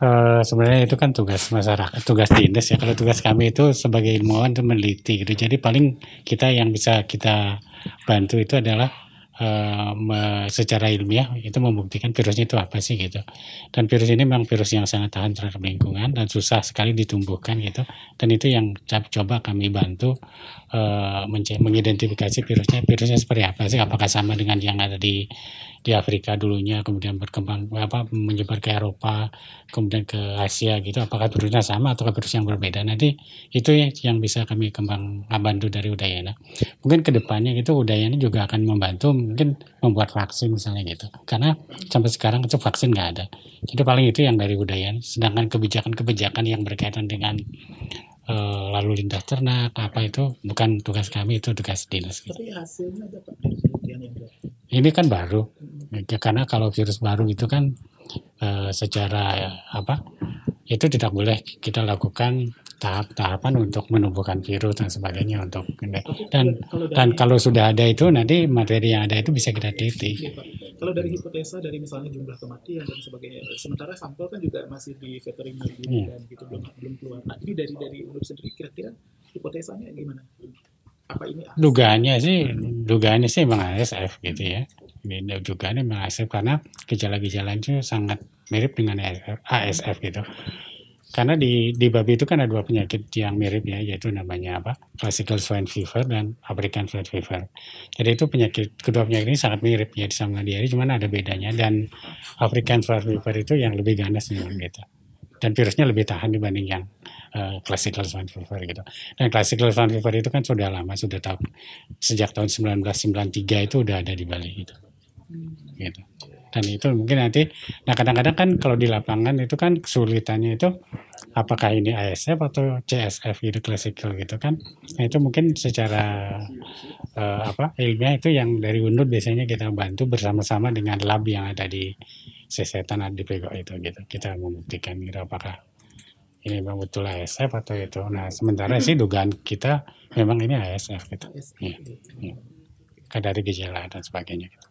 Uh, sebenarnya itu kan tugas masyarakat, tugas dinas ya. Kalau tugas kami itu sebagai ilmuwan itu meneliti gitu. Jadi paling kita yang bisa kita bantu itu adalah Eh, secara ilmiah itu membuktikan virusnya itu apa sih gitu. Dan virus ini memang virus yang sangat tahan terhadap lingkungan dan susah sekali ditumbuhkan gitu. Dan itu yang coba kami bantu uh, mengidentifikasi virusnya. Virusnya seperti apa sih? Apakah sama dengan yang ada di di Afrika dulunya kemudian berkembang apa menyebar ke Eropa kemudian ke Asia gitu apakah virusnya sama atau virus yang berbeda nanti itu ya yang bisa kami kembang bantu dari Udayana mungkin kedepannya itu Udayana juga akan membantu mungkin membuat vaksin misalnya gitu karena sampai sekarang itu vaksin nggak ada jadi paling itu yang dari budaya sedangkan kebijakan-kebijakan yang berkaitan dengan e, lalu lintas ternak apa itu bukan tugas kami itu tugas dinas gitu. ini kan baru ya, karena kalau virus baru itu kan e, secara apa itu tidak boleh kita lakukan tahap-tahapan untuk menumbuhkan virus dan sebagainya untuk dan dan kalau sudah ada itu nanti materi yang ada itu bisa kita teliti. Ya, kalau dari hipotesa dari misalnya jumlah kematian dan sebagainya, sementara sampel kan juga masih di veterinary ya. dan iya. gitu belum belum keluar. Nah ini dari dari menurut sendiri kira-kira hipotesanya gimana? Apa ini? ASF? Dugaannya sih, dugaannya sih memang ASF gitu ya. Ini dugaannya memang ASF karena gejala-gejala itu sangat mirip dengan ASF gitu. Karena di di babi itu kan ada dua penyakit yang mirip ya, yaitu namanya apa? Classical swine fever dan African swine fever. Jadi itu penyakit kedua penyakit ini sangat mirip ya sama diari, cuman ada bedanya dan African swine fever itu yang lebih ganas memang gitu. Dan virusnya lebih tahan dibanding yang uh, classical swine fever gitu. Dan classical swine fever itu kan sudah lama, sudah tahu sejak tahun 1993 itu udah ada di Bali gitu. Gitu dan itu mungkin nanti nah kadang-kadang kan kalau di lapangan itu kan kesulitannya itu apakah ini ASF atau CSF gitu classical gitu kan nah itu mungkin secara uh, apa ilmiah itu yang dari undur biasanya kita bantu bersama-sama dengan lab yang ada di sesetan di Pego itu gitu kita membuktikan gitu apakah ini memang betul ASF atau itu nah sementara sih dugaan kita memang ini ASF gitu ya, ya. dari gejala dan sebagainya gitu.